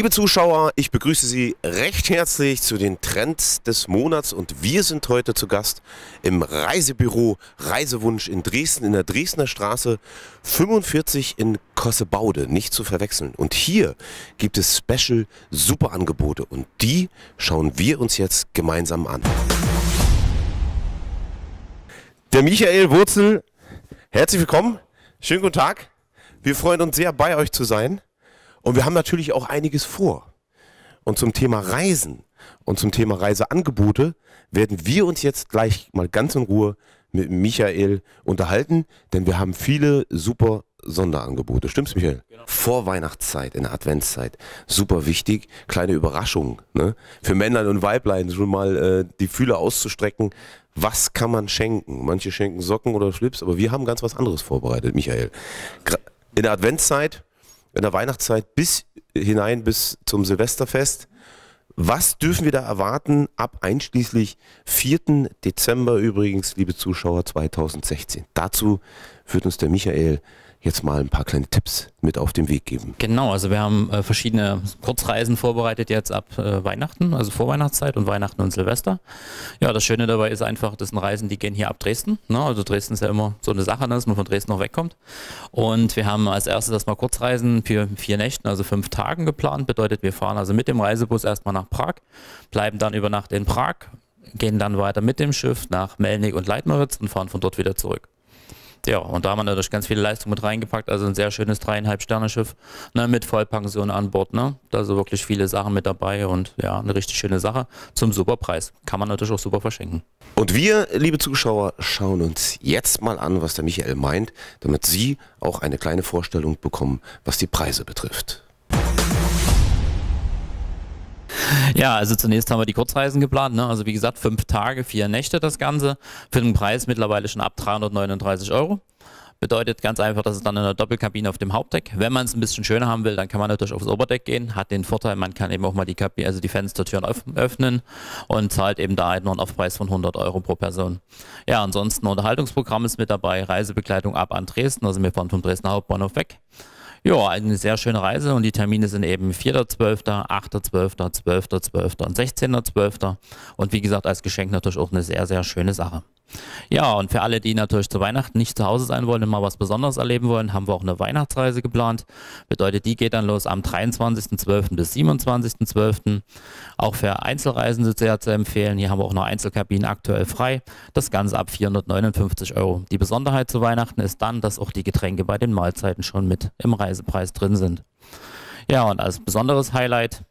Liebe Zuschauer, ich begrüße Sie recht herzlich zu den Trends des Monats und wir sind heute zu Gast im Reisebüro Reisewunsch in Dresden in der Dresdner Straße 45 in Kossebaude, nicht zu verwechseln. Und hier gibt es Special Superangebote und die schauen wir uns jetzt gemeinsam an. Der Michael Wurzel, herzlich willkommen, schönen guten Tag. Wir freuen uns sehr, bei euch zu sein. Und wir haben natürlich auch einiges vor. Und zum Thema Reisen und zum Thema Reiseangebote werden wir uns jetzt gleich mal ganz in Ruhe mit Michael unterhalten, denn wir haben viele super Sonderangebote. Stimmt's, Michael? Genau. Vor Weihnachtszeit, in der Adventszeit. Super wichtig. Kleine Überraschung ne? für Männlein und Weiblein, schon mal äh, die Fühler auszustrecken. Was kann man schenken? Manche schenken Socken oder Schlips, aber wir haben ganz was anderes vorbereitet, Michael. in der Adventszeit in der Weihnachtszeit bis hinein bis zum Silvesterfest. Was dürfen wir da erwarten ab einschließlich 4. Dezember übrigens, liebe Zuschauer 2016? Dazu führt uns der Michael jetzt mal ein paar kleine Tipps mit auf den Weg geben. Genau, also wir haben äh, verschiedene Kurzreisen vorbereitet jetzt ab äh, Weihnachten, also Vorweihnachtszeit und Weihnachten und Silvester. Ja, das Schöne dabei ist einfach, das sind Reisen, die gehen hier ab Dresden. Ne? Also Dresden ist ja immer so eine Sache, ne, dass man von Dresden noch wegkommt. Und wir haben als erstes erstmal Kurzreisen für vier Nächten, also fünf Tagen geplant. Bedeutet, wir fahren also mit dem Reisebus erstmal nach Prag, bleiben dann über Nacht in Prag, gehen dann weiter mit dem Schiff nach Melnik und Leitmeritz und fahren von dort wieder zurück. Ja, und da haben wir natürlich ganz viele Leistungen mit reingepackt. Also ein sehr schönes dreieinhalb Sterne Schiff ne, mit Vollpension an Bord. Ne? Da sind wirklich viele Sachen mit dabei und ja, eine richtig schöne Sache zum super Preis. Kann man natürlich auch super verschenken. Und wir, liebe Zuschauer, schauen uns jetzt mal an, was der Michael meint, damit Sie auch eine kleine Vorstellung bekommen, was die Preise betrifft. Ja, also zunächst haben wir die Kurzreisen geplant. Ne? Also wie gesagt, fünf Tage, vier Nächte das Ganze. Für den Preis mittlerweile schon ab 339 Euro. Bedeutet ganz einfach, dass es dann in der Doppelkabine auf dem Hauptdeck. Wenn man es ein bisschen schöner haben will, dann kann man natürlich aufs Oberdeck gehen. Hat den Vorteil, man kann eben auch mal die Kabine, also die Fenstertüren öffnen und zahlt eben da halt einen Aufpreis von 100 Euro pro Person. Ja, ansonsten Unterhaltungsprogramm ist mit dabei, Reisebegleitung ab an Dresden. Also wir fahren vom Dresdner Hauptbahnhof weg. Ja, eine sehr schöne Reise und die Termine sind eben 4.12., 8.12., 12.12. und 16.12. Und wie gesagt, als Geschenk natürlich auch eine sehr, sehr schöne Sache. Ja, und für alle, die natürlich zu Weihnachten nicht zu Hause sein wollen und mal was Besonderes erleben wollen, haben wir auch eine Weihnachtsreise geplant. Bedeutet, die geht dann los am 23.12. bis 27.12. Auch für Einzelreisende sehr zu empfehlen. Hier haben wir auch noch Einzelkabinen aktuell frei. Das Ganze ab 459 Euro. Die Besonderheit zu Weihnachten ist dann, dass auch die Getränke bei den Mahlzeiten schon mit im Reisepreis drin sind. Ja, und als besonderes Highlight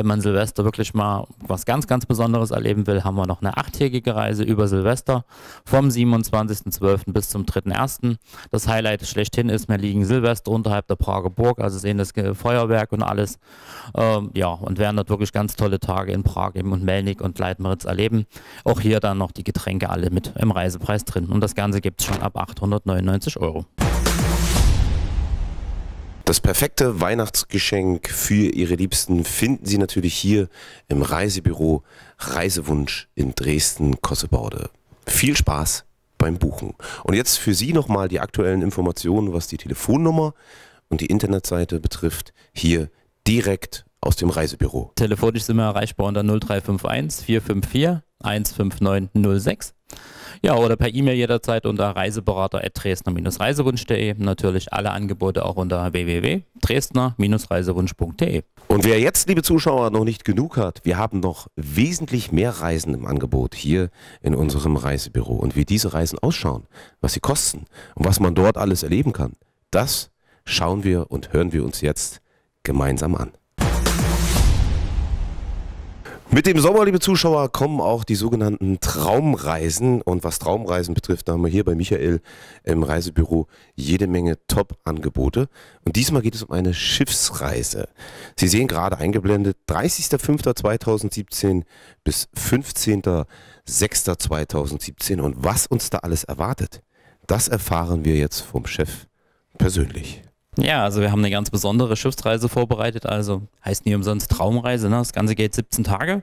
wenn man Silvester wirklich mal was ganz, ganz Besonderes erleben will, haben wir noch eine achttägige Reise über Silvester vom 27.12. bis zum 3.1. Das Highlight schlechthin ist, wir liegen Silvester unterhalb der Prager Burg, also sehen das Feuerwerk und alles. Ähm, ja, und werden dort wirklich ganz tolle Tage in Prag eben und Melnik und Leitmeritz erleben. Auch hier dann noch die Getränke alle mit im Reisepreis drin. Und das Ganze gibt es schon ab 899 Euro. Das perfekte Weihnachtsgeschenk für Ihre Liebsten finden Sie natürlich hier im Reisebüro Reisewunsch in Dresden-Kossebaude. Viel Spaß beim Buchen. Und jetzt für Sie nochmal die aktuellen Informationen, was die Telefonnummer und die Internetseite betrifft, hier direkt aus dem Reisebüro. Telefonisch sind wir erreichbar unter 0351 454 15906. Ja, oder per E-Mail jederzeit unter reiseberater.dresdner-reisewunsch.de. Natürlich alle Angebote auch unter www.dresdner-reisewunsch.de. Und wer jetzt, liebe Zuschauer, noch nicht genug hat, wir haben noch wesentlich mehr Reisen im Angebot hier in unserem Reisebüro. Und wie diese Reisen ausschauen, was sie kosten und was man dort alles erleben kann, das schauen wir und hören wir uns jetzt gemeinsam an. Mit dem Sommer, liebe Zuschauer, kommen auch die sogenannten Traumreisen. Und was Traumreisen betrifft, da haben wir hier bei Michael im Reisebüro jede Menge Top-Angebote. Und diesmal geht es um eine Schiffsreise. Sie sehen gerade eingeblendet, 30.05.2017 bis 15.06.2017. Und was uns da alles erwartet, das erfahren wir jetzt vom Chef persönlich. Ja, also wir haben eine ganz besondere Schiffsreise vorbereitet, also heißt nie umsonst Traumreise. Ne? Das Ganze geht 17 Tage.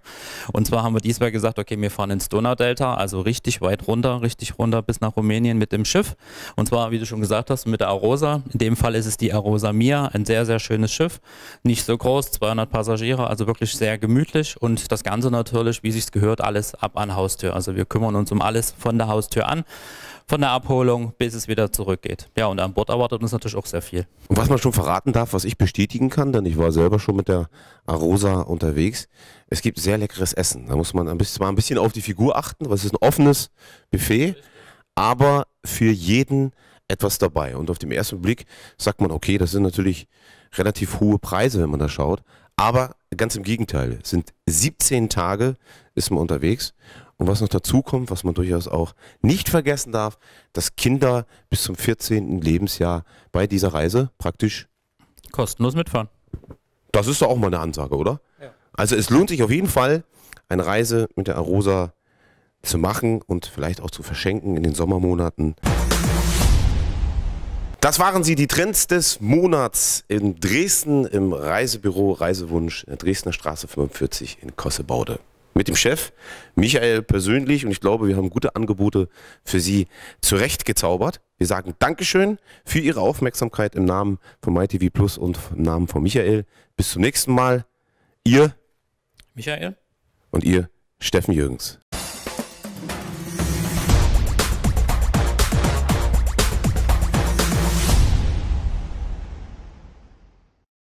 Und zwar haben wir diesmal gesagt, okay, wir fahren ins Donaudelta, also richtig weit runter, richtig runter bis nach Rumänien mit dem Schiff. Und zwar, wie du schon gesagt hast, mit der Arosa. In dem Fall ist es die Arosa Mia, ein sehr, sehr schönes Schiff. Nicht so groß, 200 Passagiere, also wirklich sehr gemütlich. Und das Ganze natürlich, wie sich's gehört, alles ab an Haustür. Also wir kümmern uns um alles von der Haustür an, von der Abholung, bis es wieder zurückgeht. Ja, und an Bord erwartet uns natürlich auch sehr viel. Und was man schon verraten darf, was ich bestätigen kann, denn ich war selber schon mit der Arosa unterwegs, es gibt sehr leckeres Essen. Da muss man ein bisschen, zwar ein bisschen auf die Figur achten, weil es ist ein offenes Buffet, aber für jeden etwas dabei. Und auf den ersten Blick sagt man, okay, das sind natürlich relativ hohe Preise, wenn man da schaut. Aber ganz im Gegenteil, es sind 17 Tage ist man unterwegs. Und was noch dazu kommt, was man durchaus auch nicht vergessen darf, dass Kinder bis zum 14. Lebensjahr bei dieser Reise praktisch kostenlos mitfahren. Das ist doch auch mal eine Ansage, oder? Ja. Also es lohnt sich auf jeden Fall, eine Reise mit der Arosa zu machen und vielleicht auch zu verschenken in den Sommermonaten. Das waren sie, die Trends des Monats in Dresden im Reisebüro Reisewunsch in der Dresdner Straße 45 in Kossebaude. Mit dem Chef, Michael persönlich und ich glaube, wir haben gute Angebote für Sie zurechtgezaubert. Wir sagen Dankeschön für Ihre Aufmerksamkeit im Namen von MyTV Plus und im Namen von Michael. Bis zum nächsten Mal. Ihr Michael und ihr Steffen Jürgens.